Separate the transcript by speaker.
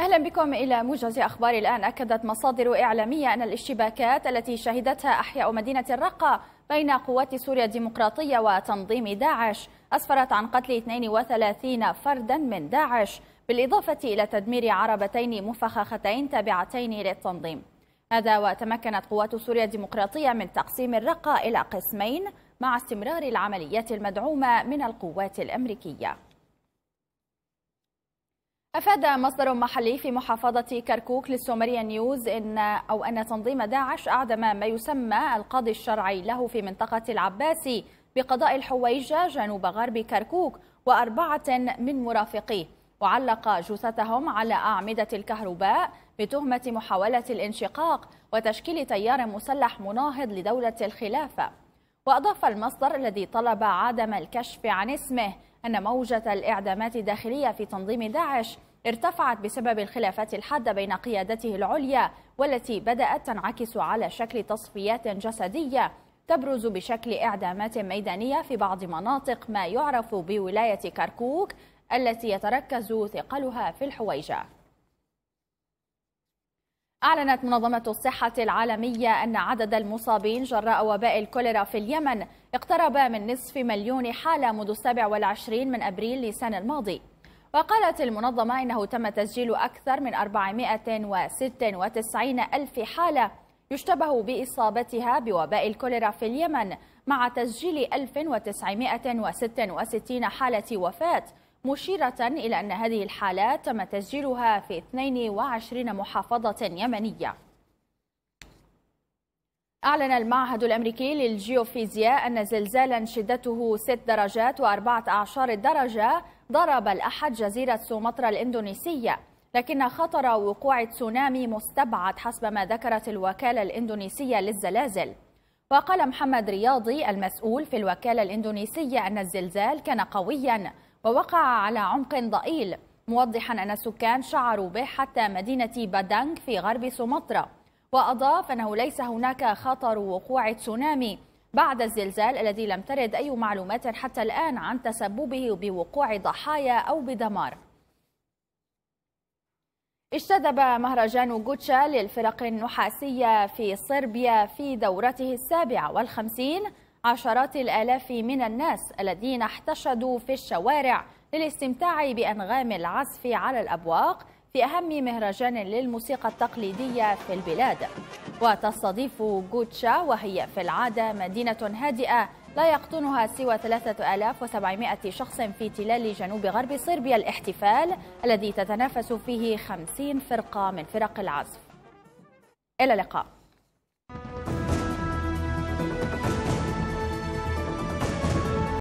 Speaker 1: أهلا بكم إلى موجز أخبار الآن أكدت مصادر إعلامية أن الاشتباكات التي شهدتها أحياء مدينة الرقة بين قوات سوريا الديمقراطية وتنظيم داعش أسفرت عن قتل 32 فردا من داعش بالإضافة إلى تدمير عربتين مفخختين تابعتين للتنظيم هذا وتمكنت قوات سوريا الديمقراطية من تقسيم الرقة إلى قسمين مع استمرار العمليات المدعومة من القوات الأمريكية أفاد مصدر محلي في محافظة كركوك للسومرية نيوز إن أو أن تنظيم داعش أعدم ما يسمى القاضي الشرعي له في منطقة العباسي بقضاء الحويجة جنوب غرب كركوك وأربعة من مرافقيه وعلق جثثهم على أعمدة الكهرباء بتهمة محاولة الانشقاق وتشكيل تيار مسلح مناهض لدولة الخلافة وأضاف المصدر الذي طلب عدم الكشف عن اسمه أن موجة الإعدامات الداخلية في تنظيم داعش ارتفعت بسبب الخلافات الحادة بين قيادته العليا والتي بدأت تنعكس على شكل تصفيات جسدية تبرز بشكل إعدامات ميدانية في بعض مناطق ما يعرف بولاية كركوك التي يتركز ثقلها في الحويجة أعلنت منظمة الصحة العالمية أن عدد المصابين جراء وباء الكوليرا في اليمن اقترب من نصف مليون حالة منذ 27 من أبريل لسنة الماضي وقالت المنظمة إنه تم تسجيل أكثر من 496 ألف حالة يشتبه بإصابتها بوباء الكوليرا في اليمن مع تسجيل 1966 حالة وفاة مشيرة إلى أن هذه الحالات تم تسجيلها في 22 محافظة يمنية أعلن المعهد الأمريكي للجيوفيزياء أن زلزالا شدته 6 درجات و14 درجة ضرب الأحد جزيرة سومطرة الإندونيسية لكن خطر وقوع تسونامي مستبعد حسب ما ذكرت الوكالة الإندونيسية للزلازل وقال محمد رياضي المسؤول في الوكالة الإندونيسية أن الزلزال كان قوياً ووقع على عمق ضئيل موضحا أن السكان شعروا به حتى مدينة بادانغ في غرب سومطرة وأضاف أنه ليس هناك خطر وقوع تسونامي بعد الزلزال الذي لم ترد أي معلومات حتى الآن عن تسببه بوقوع ضحايا أو بدمار اجتذب مهرجان غوتشا للفرق النحاسية في صربيا في دورته السابعة والخمسين عشرات الآلاف من الناس الذين احتشدوا في الشوارع للاستمتاع بأنغام العزف على الأبواق في أهم مهرجان للموسيقى التقليدية في البلاد وتستضيف جوتشا وهي في العادة مدينة هادئة لا يقطنها سوى 3700 شخص في تلال جنوب غرب صربيا الاحتفال الذي تتنافس فيه 50 فرقة من فرق العزف إلى اللقاء